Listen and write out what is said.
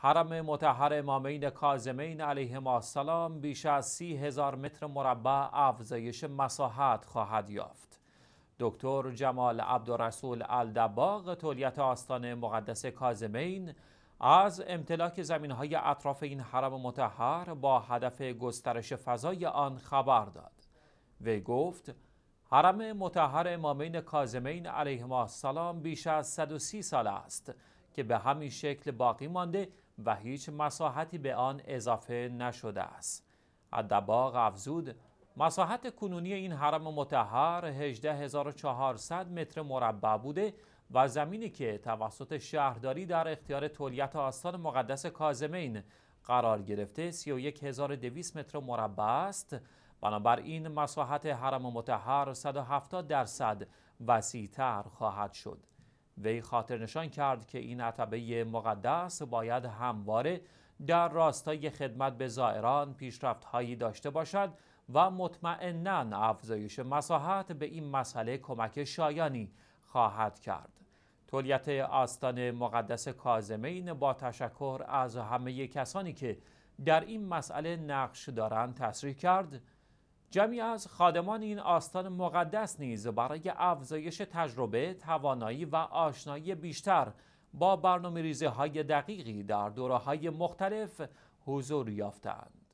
حرم متحر امامین کازمین علیهما السلام بیش از سی هزار متر مربع افزایش مساحت خواهد یافت. دکتر جمال عبدالرسول الدباغ تولیت آستان مقدس کازمین از امتلاک زمین های اطراف این حرم متحر با هدف گسترش فضای آن خبر داد. وی گفت حرم متحر امامین کازمین علیهما السلام بیش از 130 سال است که به همین شکل باقی مانده و هیچ مساحتی به آن اضافه نشده است عدباغ افزود مساحت کنونی این حرم متحر 18400 متر مربع بوده و زمینی که توسط شهرداری در اختیار طولیت آستان مقدس کازمین قرار گرفته 31200 متر مربع است بنابراین مساحت حرم متحر 170 درصد تر خواهد شد وی خاطر نشان کرد که این عتبه مقدس باید همواره در راستای خدمت به زائران پیشرفت هایی داشته باشد و مطمئنا افزایش مساحت به این مسئله کمک شایانی خواهد کرد. تولیت آستان مقدس کازمین با تشکر از همه کسانی که در این مسئله نقش دارند تصریح کرد جمعی از خادمان این آستان مقدس نیز برای افزایش تجربه، توانایی و آشنایی بیشتر با برنامه ریزه های دقیقی در دوره های مختلف حضور یافتند.